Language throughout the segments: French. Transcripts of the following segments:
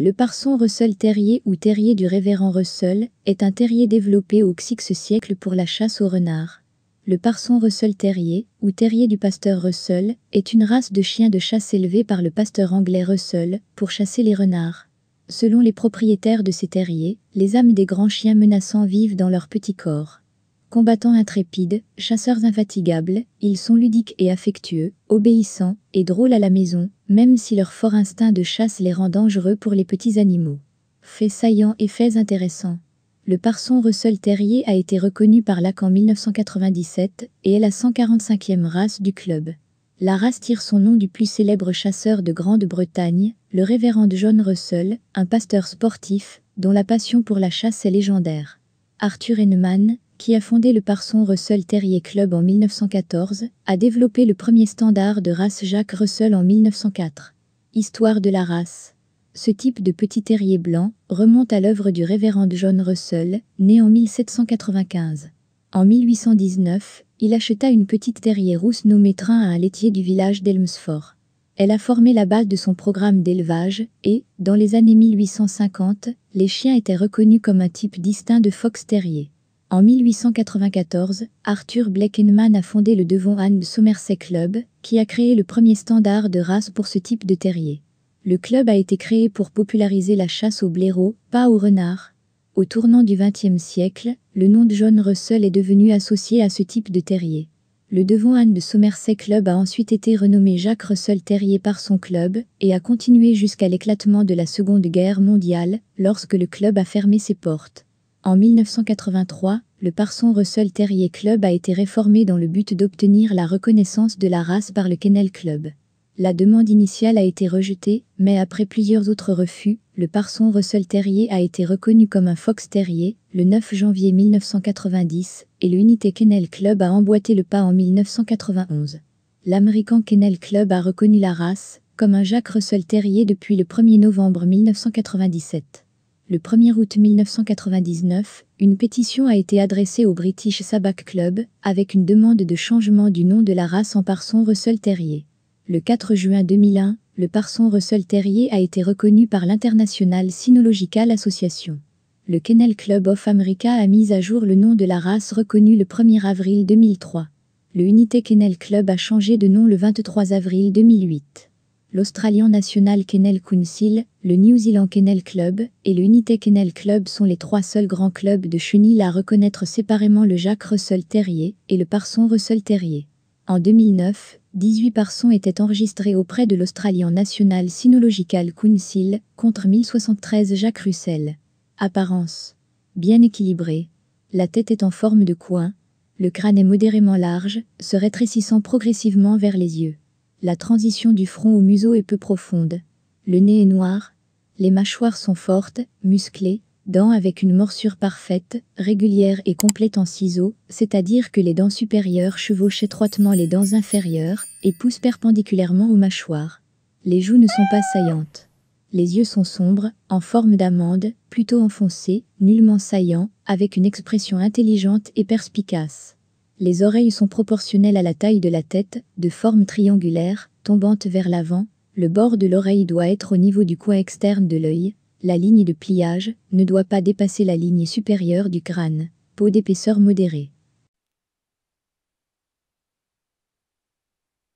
Le parson Russell terrier ou terrier du révérend Russell est un terrier développé au XIXe siècle pour la chasse aux renard. Le parson Russell terrier ou terrier du pasteur Russell est une race de chiens de chasse élevée par le pasteur anglais Russell pour chasser les renards. Selon les propriétaires de ces terriers, les âmes des grands chiens menaçants vivent dans leur petit corps. Combattants intrépides, chasseurs infatigables, ils sont ludiques et affectueux, obéissants et drôles à la maison, même si leur fort instinct de chasse les rend dangereux pour les petits animaux. Faits saillants et faits intéressants. Le parson Russell Terrier a été reconnu par l'AC en 1997 et est la 145e race du club. La race tire son nom du plus célèbre chasseur de Grande-Bretagne, le révérend John Russell, un pasteur sportif dont la passion pour la chasse est légendaire. Arthur Henneman, qui a fondé le Parson Russell Terrier Club en 1914, a développé le premier standard de race Jacques Russell en 1904. Histoire de la race. Ce type de petit terrier blanc remonte à l'œuvre du révérend John Russell, né en 1795. En 1819, il acheta une petite terrier rousse nommée Train à un laitier du village d'Elmsford. Elle a formé la base de son programme d'élevage et, dans les années 1850, les chiens étaient reconnus comme un type distinct de fox terrier. En 1894, Arthur Bleckenman a fondé le Devon Anne Somerset Club, qui a créé le premier standard de race pour ce type de terrier. Le club a été créé pour populariser la chasse au blaireau, pas au renard. Au tournant du XXe siècle, le nom de John Russell est devenu associé à ce type de terrier. Le Devon Anne de Somerset Club a ensuite été renommé Jacques Russell Terrier par son club et a continué jusqu'à l'éclatement de la Seconde Guerre mondiale, lorsque le club a fermé ses portes. En 1983, le Parson Russell Terrier Club a été réformé dans le but d'obtenir la reconnaissance de la race par le Kennel Club. La demande initiale a été rejetée, mais après plusieurs autres refus, le Parson Russell Terrier a été reconnu comme un Fox Terrier le 9 janvier 1990 et l'unité Kennel Club a emboîté le pas en 1991. L'American Kennel Club a reconnu la race comme un Jacques Russell Terrier depuis le 1er novembre 1997 le 1er août 1999, une pétition a été adressée au British Sabbath Club avec une demande de changement du nom de la race en parson Russell Terrier. Le 4 juin 2001, le parson Russell Terrier a été reconnu par l'International Sinological Association. Le Kennel Club of America a mis à jour le nom de la race reconnue le 1er avril 2003. Le Unité Kennel Club a changé de nom le 23 avril 2008 l'Australian National Kennel Council, le New Zealand Kennel Club et l'Unité Kennel Club sont les trois seuls grands clubs de chenilles à reconnaître séparément le Jacques Russell Terrier et le Parson Russell Terrier. En 2009, 18 parsons étaient enregistrés auprès de l'Australian National Sinological Council contre 1073 Jacques Russell. Apparence bien équilibré, La tête est en forme de coin, le crâne est modérément large, se rétrécissant progressivement vers les yeux. La transition du front au museau est peu profonde. Le nez est noir, les mâchoires sont fortes, musclées, dents avec une morsure parfaite, régulière et complète en ciseaux, c'est-à-dire que les dents supérieures chevauchent étroitement les dents inférieures et poussent perpendiculairement aux mâchoires. Les joues ne sont pas saillantes. Les yeux sont sombres, en forme d'amande, plutôt enfoncés, nullement saillants, avec une expression intelligente et perspicace. Les oreilles sont proportionnelles à la taille de la tête, de forme triangulaire, tombante vers l'avant, le bord de l'oreille doit être au niveau du coin externe de l'œil, la ligne de pliage ne doit pas dépasser la ligne supérieure du crâne, peau d'épaisseur modérée.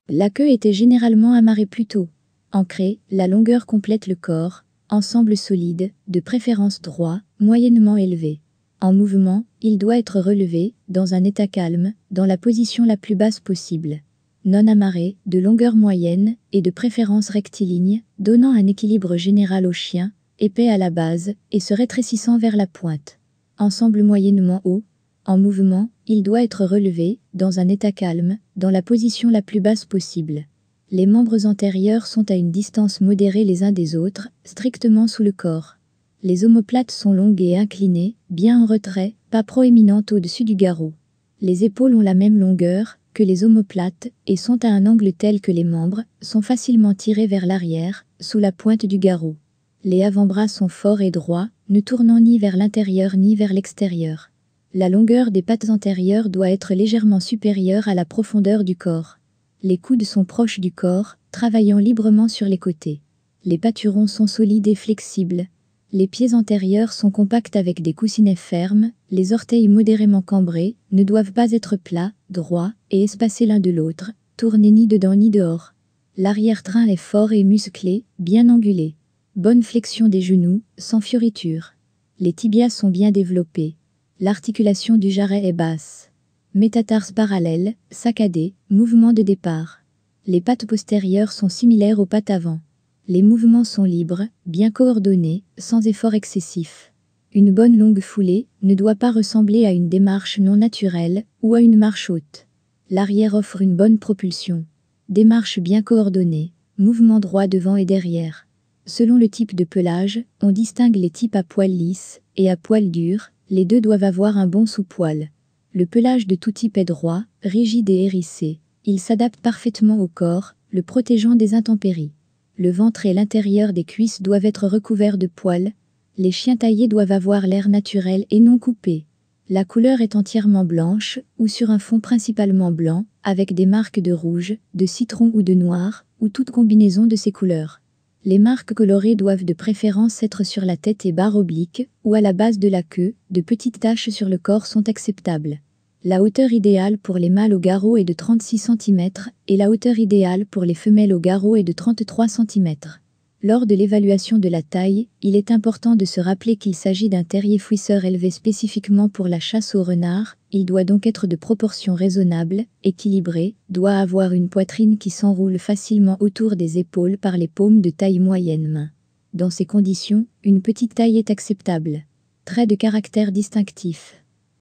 La queue était généralement amarrée plus tôt. Ancrée, la longueur complète le corps, ensemble solide, de préférence droit, moyennement élevé en mouvement, il doit être relevé, dans un état calme, dans la position la plus basse possible. Non amarré, de longueur moyenne, et de préférence rectiligne, donnant un équilibre général au chien, épais à la base, et se rétrécissant vers la pointe. Ensemble moyennement haut, en mouvement, il doit être relevé, dans un état calme, dans la position la plus basse possible. Les membres antérieurs sont à une distance modérée les uns des autres, strictement sous le corps. Les omoplates sont longues et inclinées, bien en retrait, pas proéminentes au-dessus du garrot. Les épaules ont la même longueur que les omoplates et sont à un angle tel que les membres sont facilement tirés vers l'arrière, sous la pointe du garrot. Les avant-bras sont forts et droits, ne tournant ni vers l'intérieur ni vers l'extérieur. La longueur des pattes antérieures doit être légèrement supérieure à la profondeur du corps. Les coudes sont proches du corps, travaillant librement sur les côtés. Les pâturons sont solides et flexibles, les pieds antérieurs sont compacts avec des coussinets fermes, les orteils modérément cambrés, ne doivent pas être plats, droits et espacés l'un de l'autre, tournés ni dedans ni dehors. L'arrière-train est fort et musclé, bien angulé. Bonne flexion des genoux, sans fioriture. Les tibias sont bien développés. L'articulation du jarret est basse. Métatarses parallèles, saccadées, mouvement de départ. Les pattes postérieures sont similaires aux pattes avant. Les mouvements sont libres, bien coordonnés, sans effort excessif. Une bonne longue foulée ne doit pas ressembler à une démarche non naturelle ou à une marche haute. L'arrière offre une bonne propulsion. Démarche bien coordonnée, mouvement droit devant et derrière. Selon le type de pelage, on distingue les types à poils lisses et à poils durs, les deux doivent avoir un bon sous-poil. Le pelage de tout type est droit, rigide et hérissé. Il s'adapte parfaitement au corps, le protégeant des intempéries. Le ventre et l'intérieur des cuisses doivent être recouverts de poils. Les chiens taillés doivent avoir l'air naturel et non coupé. La couleur est entièrement blanche ou sur un fond principalement blanc, avec des marques de rouge, de citron ou de noir, ou toute combinaison de ces couleurs. Les marques colorées doivent de préférence être sur la tête et barre oblique, ou à la base de la queue, de petites taches sur le corps sont acceptables. La hauteur idéale pour les mâles au garrot est de 36 cm et la hauteur idéale pour les femelles au garrot est de 33 cm. Lors de l'évaluation de la taille, il est important de se rappeler qu'il s'agit d'un terrier fouisseur élevé spécifiquement pour la chasse au renard, il doit donc être de proportion raisonnable, équilibré, doit avoir une poitrine qui s'enroule facilement autour des épaules par les paumes de taille moyenne main. Dans ces conditions, une petite taille est acceptable. Trait de caractère distinctif.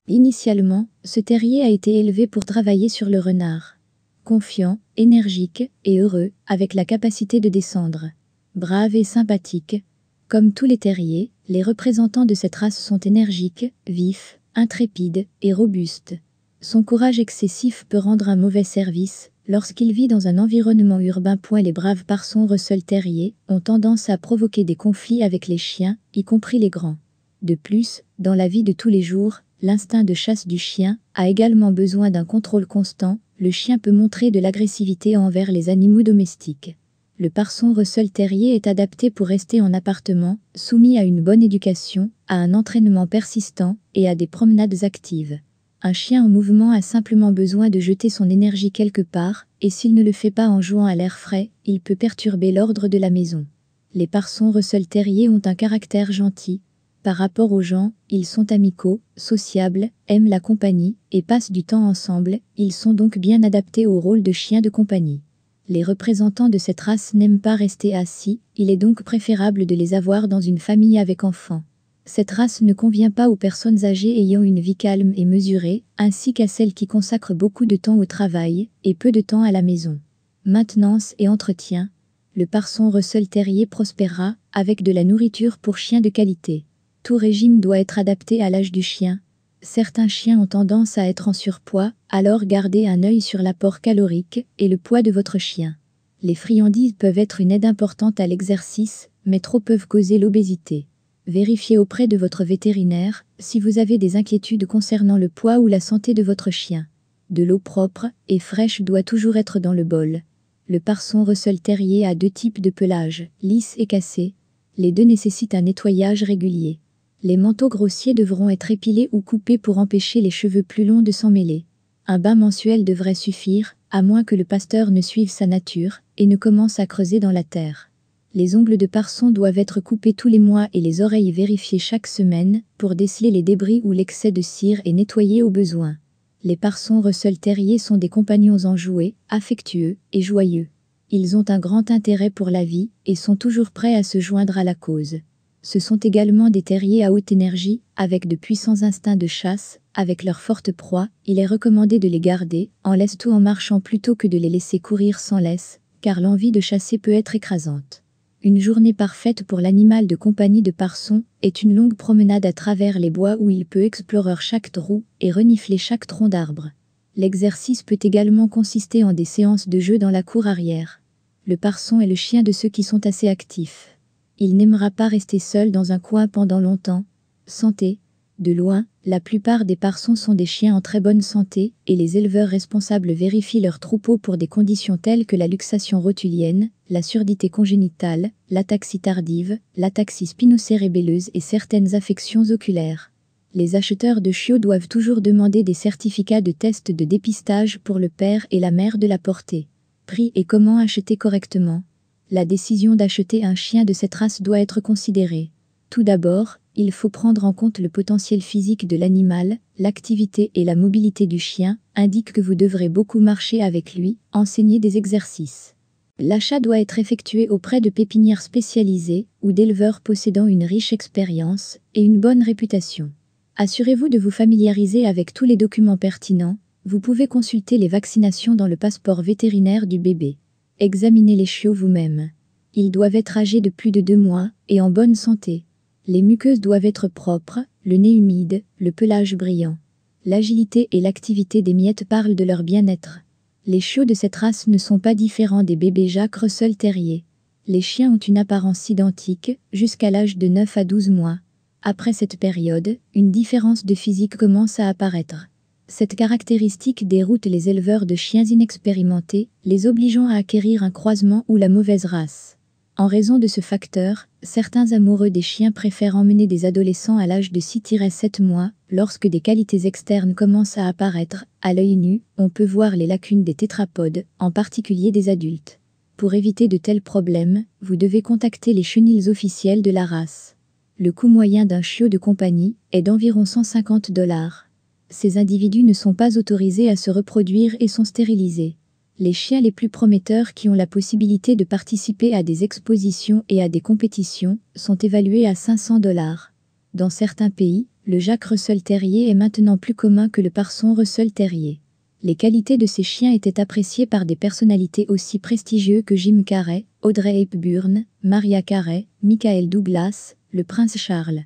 Initialement, ce terrier a été élevé pour travailler sur le renard. Confiant, énergique et heureux, avec la capacité de descendre. Brave et sympathique. Comme tous les terriers, les représentants de cette race sont énergiques, vifs, intrépides et robustes. Son courage excessif peut rendre un mauvais service lorsqu'il vit dans un environnement urbain. Les braves parsons Russell Terrier ont tendance à provoquer des conflits avec les chiens, y compris les grands. De plus, dans la vie de tous les jours, l'instinct de chasse du chien a également besoin d'un contrôle constant, le chien peut montrer de l'agressivité envers les animaux domestiques. Le parson Russell Terrier est adapté pour rester en appartement, soumis à une bonne éducation, à un entraînement persistant et à des promenades actives. Un chien en mouvement a simplement besoin de jeter son énergie quelque part, et s'il ne le fait pas en jouant à l'air frais, il peut perturber l'ordre de la maison. Les parsons Russell Terrier ont un caractère gentil, par rapport aux gens, ils sont amicaux, sociables, aiment la compagnie et passent du temps ensemble, ils sont donc bien adaptés au rôle de chien de compagnie. Les représentants de cette race n'aiment pas rester assis, il est donc préférable de les avoir dans une famille avec enfants. Cette race ne convient pas aux personnes âgées ayant une vie calme et mesurée, ainsi qu'à celles qui consacrent beaucoup de temps au travail et peu de temps à la maison. Maintenance et entretien. Le parson Russell Terrier prospérera avec de la nourriture pour chiens de qualité. Tout régime doit être adapté à l'âge du chien. Certains chiens ont tendance à être en surpoids, alors gardez un œil sur l'apport calorique et le poids de votre chien. Les friandises peuvent être une aide importante à l'exercice, mais trop peuvent causer l'obésité. Vérifiez auprès de votre vétérinaire si vous avez des inquiétudes concernant le poids ou la santé de votre chien. De l'eau propre et fraîche doit toujours être dans le bol. Le parson Russell Terrier a deux types de pelage, lisse et cassé. Les deux nécessitent un nettoyage régulier. Les manteaux grossiers devront être épilés ou coupés pour empêcher les cheveux plus longs de s'en mêler. Un bain mensuel devrait suffire, à moins que le pasteur ne suive sa nature et ne commence à creuser dans la terre. Les ongles de parson doivent être coupés tous les mois et les oreilles vérifiées chaque semaine pour déceler les débris ou l'excès de cire et nettoyer au besoin. Les parsons Russell terriers sont des compagnons enjoués, affectueux et joyeux. Ils ont un grand intérêt pour la vie et sont toujours prêts à se joindre à la cause. Ce sont également des terriers à haute énergie, avec de puissants instincts de chasse, avec leur forte proie, il est recommandé de les garder, en laisse tout en marchant plutôt que de les laisser courir sans laisse, car l'envie de chasser peut être écrasante. Une journée parfaite pour l'animal de compagnie de Parson est une longue promenade à travers les bois où il peut explorer chaque trou et renifler chaque tronc d'arbre. L'exercice peut également consister en des séances de jeu dans la cour arrière. Le Parson est le chien de ceux qui sont assez actifs. Il n'aimera pas rester seul dans un coin pendant longtemps. Santé. De loin, la plupart des parsons sont des chiens en très bonne santé et les éleveurs responsables vérifient leurs troupeaux pour des conditions telles que la luxation rotulienne, la surdité congénitale, l'ataxie tardive, l'ataxie spinocérébelleuse et certaines affections oculaires. Les acheteurs de chiots doivent toujours demander des certificats de tests de dépistage pour le père et la mère de la portée. Prix et comment acheter correctement la décision d'acheter un chien de cette race doit être considérée. Tout d'abord, il faut prendre en compte le potentiel physique de l'animal, l'activité et la mobilité du chien, indiquent que vous devrez beaucoup marcher avec lui, enseigner des exercices. L'achat doit être effectué auprès de pépinières spécialisées ou d'éleveurs possédant une riche expérience et une bonne réputation. Assurez-vous de vous familiariser avec tous les documents pertinents, vous pouvez consulter les vaccinations dans le passeport vétérinaire du bébé. Examinez les chiots vous-même. Ils doivent être âgés de plus de deux mois et en bonne santé. Les muqueuses doivent être propres, le nez humide, le pelage brillant. L'agilité et l'activité des miettes parlent de leur bien-être. Les chiots de cette race ne sont pas différents des bébés Jacques Russell Terrier. Les chiens ont une apparence identique jusqu'à l'âge de 9 à 12 mois. Après cette période, une différence de physique commence à apparaître. Cette caractéristique déroute les éleveurs de chiens inexpérimentés, les obligeant à acquérir un croisement ou la mauvaise race. En raison de ce facteur, certains amoureux des chiens préfèrent emmener des adolescents à l'âge de 6-7 mois. Lorsque des qualités externes commencent à apparaître, à l'œil nu, on peut voir les lacunes des tétrapodes, en particulier des adultes. Pour éviter de tels problèmes, vous devez contacter les chenilles officielles de la race. Le coût moyen d'un chiot de compagnie est d'environ 150 dollars ces individus ne sont pas autorisés à se reproduire et sont stérilisés. Les chiens les plus prometteurs qui ont la possibilité de participer à des expositions et à des compétitions sont évalués à 500 dollars. Dans certains pays, le Jacques Russell Terrier est maintenant plus commun que le Parson Russell Terrier. Les qualités de ces chiens étaient appréciées par des personnalités aussi prestigieuses que Jim Carrey, Audrey Hepburn, Maria Carrey, Michael Douglas, le prince Charles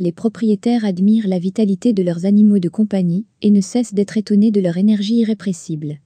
les propriétaires admirent la vitalité de leurs animaux de compagnie et ne cessent d'être étonnés de leur énergie irrépressible.